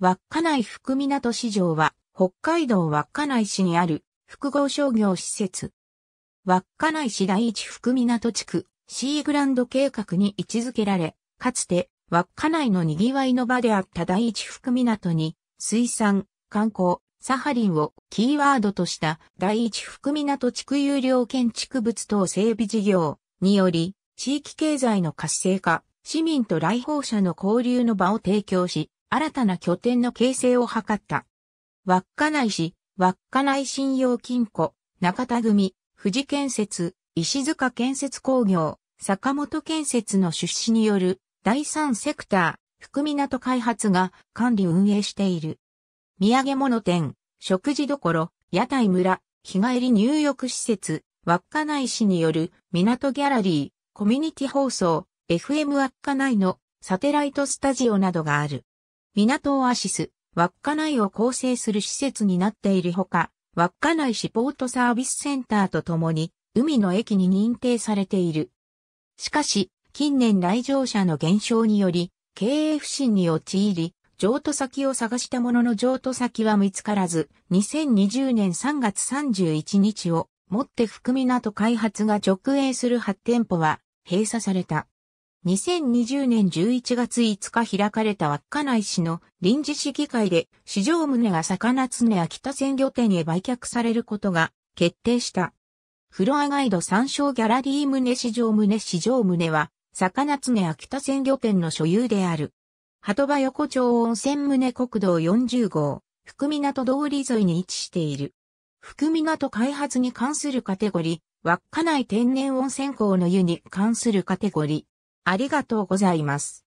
稚内福港市場は、北海道稚内市にある複合商業施設。稚内市第一福港地区シーグランド計画に位置づけられ、かつて稚内の賑わいの場であった第一福港に、水産、観光、サハリンをキーワードとした第一福港地区有料建築物等整備事業により、地域経済の活性化、市民と来訪者の交流の場を提供し、新たな拠点の形成を図った。稚内市、稚内信用金庫、中田組、富士建設、石塚建設工業、坂本建設の出資による第三セクター、福港開発が管理運営している。土産物店、食事処、屋台村、日帰り入浴施設、稚内市による港ギャラリー、コミュニティ放送、FM 稚内のサテライトスタジオなどがある。港オアシス、稚内を構成する施設になっているほか、稚内シポートサービスセンターとともに、海の駅に認定されている。しかし、近年来場者の減少により、経営不振に陥り、譲渡先を探したものの譲渡先は見つからず、2020年3月31日をもって含港開発が直営する8店舗は閉鎖された。2020年11月5日開かれた稚内市の臨時市議会で市場棟が魚常秋田鮮魚店へ売却されることが決定した。フロアガイド参照ギャラリー棟市場棟市場棟は魚常秋田鮮魚店の所有である。鳩場横丁温泉棟国道40号、福港通り沿いに位置している。福港開発に関するカテゴリー、稚内天然温泉港の湯に関するカテゴリー。ありがとうございます。